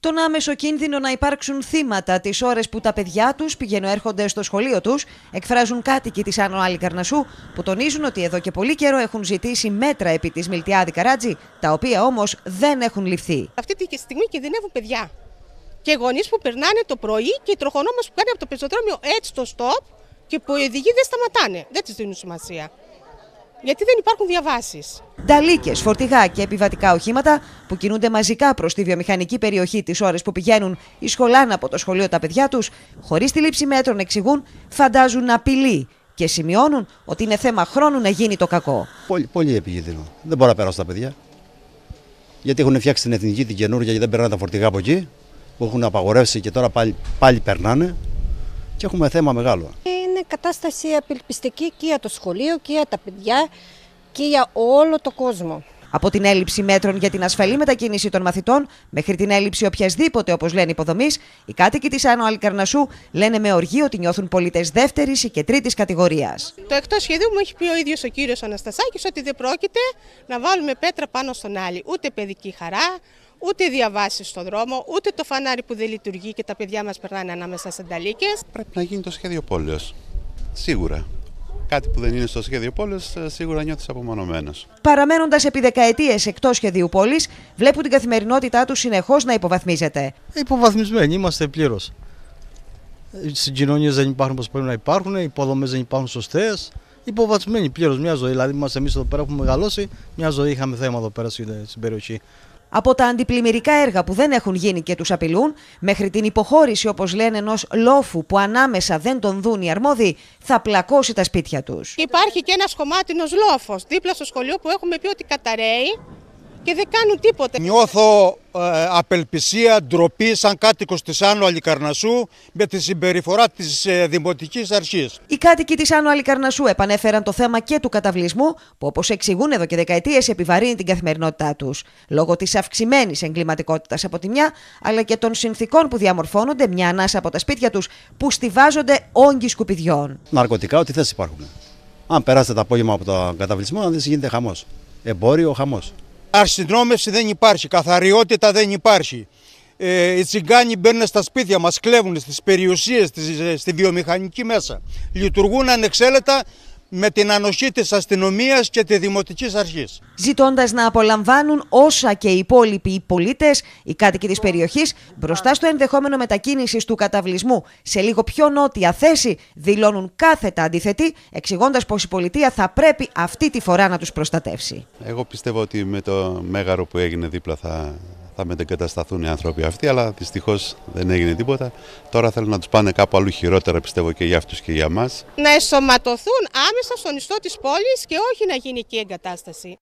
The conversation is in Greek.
τον άμεσο κίνδυνο να υπάρξουν θύματα τις ώρες που τα παιδιά τους πηγαίνουν έρχονται στο σχολείο τους, εκφράζουν κάτοικοι της Άνω Άλλη Καρνασού, που τονίζουν ότι εδώ και πολύ καιρό έχουν ζητήσει μέτρα επί της Μιλτιάδη Καράτζη, τα οποία όμως δεν έχουν ληφθεί. Αυτή τη στιγμή κινδυνεύουν παιδιά. Και γονείς που περνάνε το πρωί και οι μας που κάνει από το πεζοδρόμιο έτσι το στόπ και που οι οδηγοί δεν σταματάνε. Δεν τη δίνουν σημασία γιατί δεν υπάρχουν διαβάσεις. Νταλίκες, φορτηγά και επιβατικά οχήματα που κινούνται μαζικά προς τη βιομηχανική περιοχή τις ώρες που πηγαίνουν ή σχολάνε από το σχολείο τα παιδιά τους, χωρίς τη λήψη μέτρων εξηγούν, φαντάζουν απειλή και σημειώνουν ότι είναι θέμα χρόνου να γίνει το κακό. Πολύ, πολύ επικίνδυνο. Δεν μπορώ να περάσω τα παιδιά. Γιατί έχουν φτιάξει την εθνική την καινούργια και δεν περνάνε τα φορτηγά από εκεί, που έχουν απαγορεύσει και τώρα πάλι, πάλι περνάνε. Και έχουμε θέμα μεγάλο κατάσταση απελπιστική και για το σχολείο και για τα παιδιά και για όλο το κόσμο. Από την έλλειψη μέτρων για την ασφαλή μετακίνηση των μαθητών μέχρι την έλλειψη οποιασδήποτε, όπως λένε υποδομής, οι κάτοικοι της Άνω Αλικαρνασού λένε με οργή ότι νιώθουν πολίτες δεύτερης και τρίτης κατηγορίας. Το εκτός σχεδίου μου έχει πει ο ίδιος ο κύριος Αναστασάκης ότι δεν πρόκειται να βάλουμε πέτρα πάνω στον άλλη. Ούτε παιδική χαρά, ούτε διαβάσεις στον δρόμο, ούτε το φανάρι που δεν λειτουργεί και τα παιδιά μας περνάνε ανάμεσα σε ταλίκε. Πρέπει να γίνει το σχέδιο πόλεως σίγουρα. Κάτι που δεν είναι στο σχέδιο πόλης, ε, σίγουρα νιώθεις απομονωμένος. Παραμένοντας επί δεκαετίες εκτός σχεδίου πόλης, βλέπουν την καθημερινότητά τους συνεχώς να υποβαθμίζεται. Υποβαθμισμένοι είμαστε πλήρως. Συγκοινωνίες δεν υπάρχουν όπως πρέπει να υπάρχουν, οι υποδομές δεν υπάρχουν σωστές. Υποβαθμισμένοι πλήρως μια ζωή. Δηλαδή, εμείς εδώ πέρα έχουμε μεγαλώσει, μια ζωή είχαμε θέμα εδώ πέρα στην ε, περιοχή από τα αντιπλημμυρικά έργα που δεν έχουν γίνει και τους απειλούν, μέχρι την υποχώρηση, όπως λένε, ενός λόφου που ανάμεσα δεν τον δουν οι αρμόδιοι, θα πλακώσει τα σπίτια τους. Υπάρχει και ένας κομμάτινο λόφος δίπλα στο σχολείο που έχουμε πει ότι καταραίει και δεν κάνουν τίποτε. Νιώθω ε, απελπισία, ντροπή σαν κάτοικος της Άνω Αλικαρνασού με τη συμπεριφορά της ε, Δημοτικής Αρχής. Οι κάτοικοι της Άνω Αλικαρνασού επανέφεραν το θέμα και του καταβλισμού, που όπως εξηγούν εδώ και δεκαετίες επιβαρύνει την καθημερινότητά τους. Λόγω της αυξημένης εγκληματικότητας από τη μια, αλλά και των συνθήκων που διαμορφώνονται μια ανάσα από τα σπίτια τους που στηβάζονται όγκοι σκουπιδιών. Ναρκωτικά, ό,τι θες υπάρχουν. Αν περάσετε το απόγευμα από τον καταβλισμό, αν δεν γίνεται χαμός. Εμπόριο, χαμός. Αρσυνόμευση δεν υπάρχει, καθαριότητα δεν υπάρχει. Ε, οι τσιγκάνοι μπαίνουν στα σπίτια μας, κλέβουν στις περιουσίες, ε, στη βιομηχανική μέσα. Λειτουργούν ανεξέλετα με την ανοχή της αστυνομίας και τη δημοτικής αρχής. Ζητώντας να απολαμβάνουν όσα και οι υπόλοιποι πολίτες, οι κάτοικοι της περιοχής, μπροστά στο ενδεχόμενο μετακίνησης του καταβλισμού σε λίγο πιο νότια θέση, δηλώνουν κάθετα αντιθετή, εξηγώντας πως η πολιτεία θα πρέπει αυτή τη φορά να τους προστατεύσει. Εγώ πιστεύω ότι με το μέγαρο που έγινε δίπλα θα θα μετεγκατασταθούν οι άνθρωποι αυτοί, αλλά δυστυχώς δεν έγινε τίποτα. Τώρα θέλουν να τους πάνε κάπου αλλού χειρότερα, πιστεύω και για αυτούς και για μας. Να εσωματωθούν άμεσα στον ιστό της πόλης και όχι να γίνει εκεί εγκατάσταση.